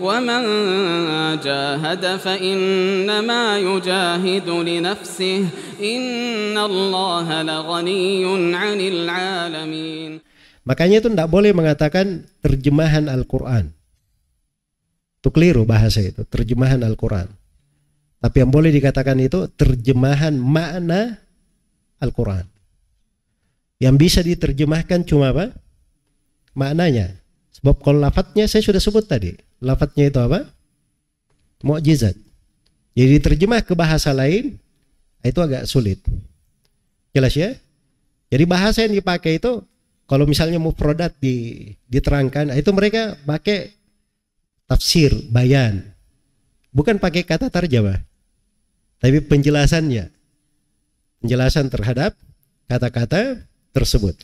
ومن جاهد فإنما يجاهد لنفسه إن الله لغني عن العالمين Makanya itu tidak boleh mengatakan terjemahan Al-Quran. Itu keliru bahasa itu, terjemahan Al-Quran. Tapi yang boleh dikatakan itu terjemahan makna Al-Quran. Yang bisa diterjemahkan cuma apa? Maknanya. Sebab kalau lafadznya saya sudah sebut tadi. Lafatnya itu apa? Mukjizat. Jadi terjemah ke bahasa lain itu agak sulit. Jelas ya? Jadi bahasa yang dipakai itu kalau misalnya mufrodat di, diterangkan nah itu mereka pakai tafsir bayan bukan pakai kata tarjamah tapi penjelasannya penjelasan terhadap kata-kata tersebut